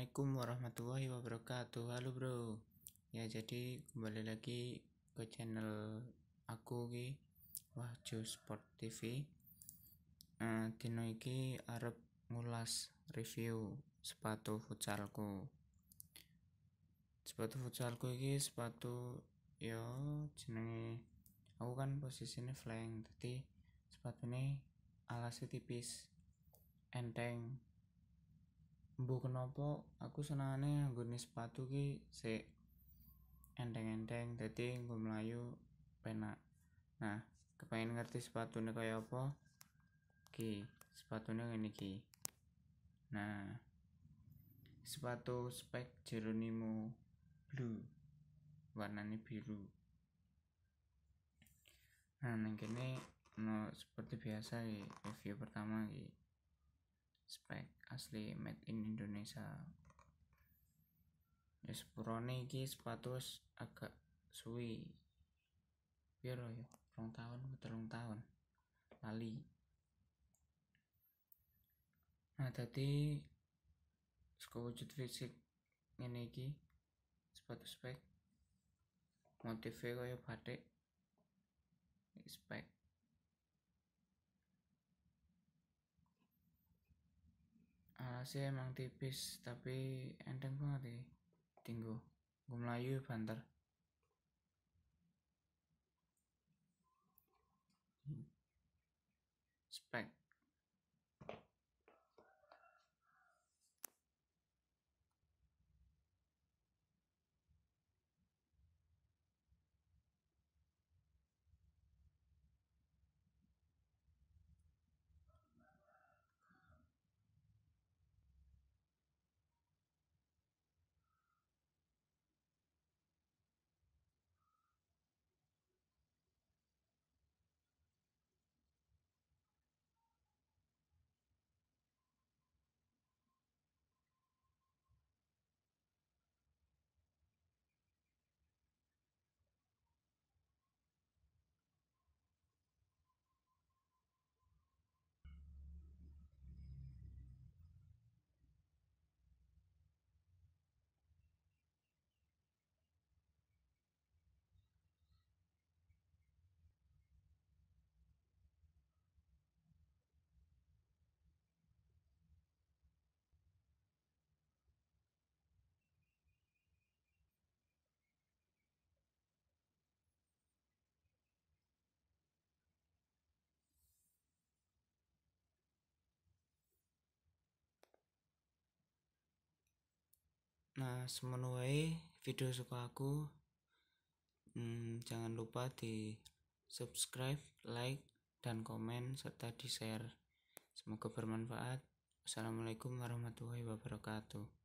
Assalamualaikum warahmatullahi wabarakatuh Halo bro Ya jadi kembali lagi ke channel aku ki Wahju Sport TV uh, eh, Dino iki Arab ngulas review sepatu futsalku Sepatu futsalku ini sepatu yo ya, jenenge aku kan posisinya flank tapi sepatu ini alasnya tipis enteng bu kenapa aku senengane nggone sepatu ki se enteng-enteng dadi nggo mlayu penak. Nah, kepengen ngerti sepatune kayak apa? Ki, sepatune ini iki. Nah, sepatu spek Jeronimo Blue warna warnanya biru. Nah, ini no, seperti biasa ki, review pertama ki spek asli made in Indonesia. ya sepurone ini sepatu agak suwi. lo ya? Rong tahun telung tahun. Lali. Nah, tadi sekolah wujud fisik ini ini sepatu spek motifnya e ya batik spek sih emang tipis tapi enteng banget ya tinggu gue melayu banter hmm. spek nah semuanya video suka aku hmm, jangan lupa di subscribe like dan komen serta di share semoga bermanfaat assalamualaikum warahmatullahi wabarakatuh